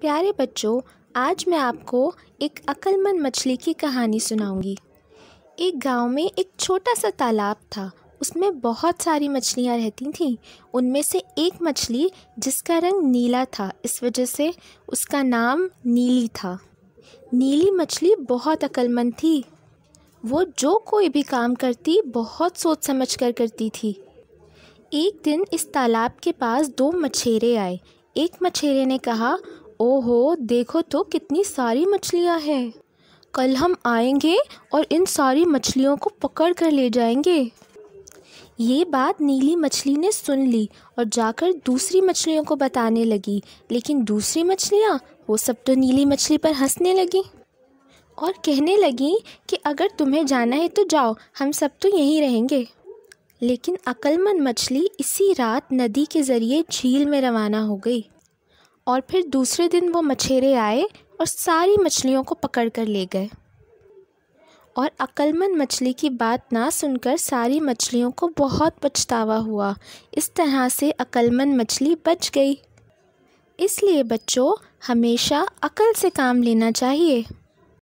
प्यारे बच्चों आज मैं आपको एक अक्लमंद मछली की कहानी सुनाऊंगी एक गांव में एक छोटा सा तालाब था उसमें बहुत सारी मछलियां रहती थीं उनमें से एक मछली जिसका रंग नीला था इस वजह से उसका नाम नीली था नीली मछली बहुत अक्लमंद थी वो जो कोई भी काम करती बहुत सोच समझ कर करती थी एक दिन इस तालाब के पास दो मछेरे आए एक मछेरे ने कहा ओहो देखो तो कितनी सारी मछलियाँ हैं कल हम आएंगे और इन सारी मछलियों को पकड़ कर ले जाएंगे ये बात नीली मछली ने सुन ली और जाकर दूसरी मछलियों को बताने लगी लेकिन दूसरी मछलियाँ वो सब तो नीली मछली पर हंसने लगी और कहने लगी कि अगर तुम्हें जाना है तो जाओ हम सब तो यहीं रहेंगे लेकिन अक्लमंद मछली इसी रात नदी के ज़रिए झील में रवाना हो गई और फिर दूसरे दिन वो मछेरे आए और सारी मछलियों को पकड़ कर ले गए और अक्लमंद मछली की बात ना सुनकर सारी मछलियों को बहुत पछतावा हुआ इस तरह से अक्लमंद मछली बच गई इसलिए बच्चों हमेशा अकल से काम लेना चाहिए